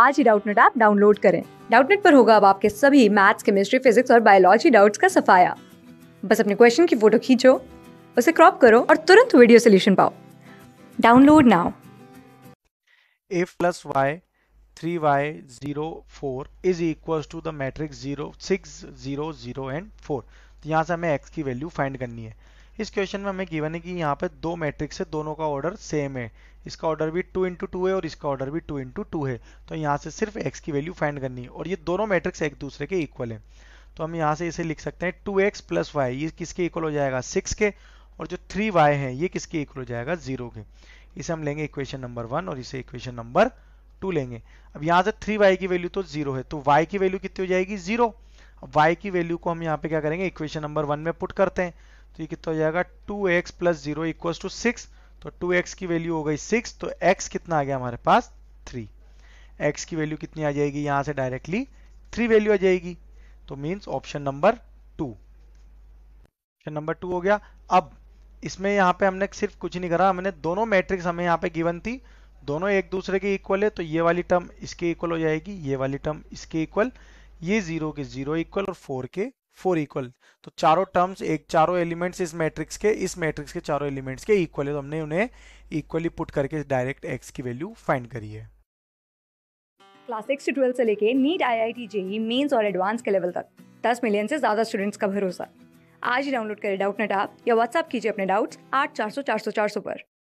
आज ही Doubtnut app download करें डाउटनेट पर होगा अब आपके सभी मैथ्स केमिस्ट्री फिजिक्स और बायोलॉजी डाउट्स का सफाया बस अपने क्वेश्चन की फोटो खींचो उसे क्रॉप करो और तुरंत वीडियो सोल्यूशन पाओ download now F plus Y three Y zero four is equal to the matrix zero six zero zero and four तो यहाँ से हमें एक्स की वैल्यू फाइंड करनी है इस क्वेश्चन में हमें गिवन है कि यहाँ पे दो मैट्रिक्स है दोनों का ऑर्डर सेम है इसका ऑर्डर भी टू इंटू टू है और इसका ऑर्डर भी टू इंटू टू है तो यहाँ से सिर्फ एक्स की वैल्यू फाइंड करनी है और ये दोनों मैट्रिक्स एक दूसरे के इक्वल है तो हम यहाँ से इसे लिख सकते हैं टू एक्स प्लस वाई ये किसके इक्वल हो जाएगा सिक्स के और जो थ्री वाई है ये किसके इक्वल हो जाएगा जीरो के इसे हम लेंगे इक्वेशन नंबर वन और इसे इक्वेशन नंबर टू लेंगे अब यहाँ से थ्री वाई की वैल्यू तो जीरो है तो वाई की वैल्यू कितनी हो जाएगी जीरो अब वाई की वैल्यू को हम यहाँ पे क्या करेंगे इक्वेशन नंबर वन में पुट करते हैं तो ये कितना हो जाएगा two X plus zero equal to six तो टू एक्स की वैल्यू हो गई सिक्स तो एक्स कितना आ गया हमारे पास थ्री एक्स की वैल्यू कितनी आ जाएगी यहां से डायरेक्टली थ्री वैल्यू आ जाएगी तो means option number two option number two हो गया अब इसमें यहाँ पे हमने सिर्फ कुछ नहीं करा हमने दोनों मैट्रिक्स हमें यहाँ पे गिवन थी दोनों एक दूसरे के इक्वल है तो ये वाली टर्म इसके इक्वल हो जाएगी ये वाली टर्म इसके इक्वल ये जीरो के जीरो इक्वल और फोर के फोर इक्वल तो चारों टर्म्स एक चारों एलिमेंट्स इस मैट्रिक्स के इस मैट्रिक्स के चारों एलिमेंट्स के इक्वल है तो हमने उन्हें इक्वली पुट करके डायरेक्ट एक्स की वैल्यू फाइंड करी है क्लास सिक्स से ट्वेल्थ से लेके NEET I I T JEE mains और एडवांस के लेवल तक दस मिलियन से ज़्यादा स्टूडेंट्स का भरोसा आज ही डाउनलोड करें डाउट नेट आप या व्हाट्सअप कीजिए अपने डाउट्स आठ चार सौ चार सौ चार सौ पर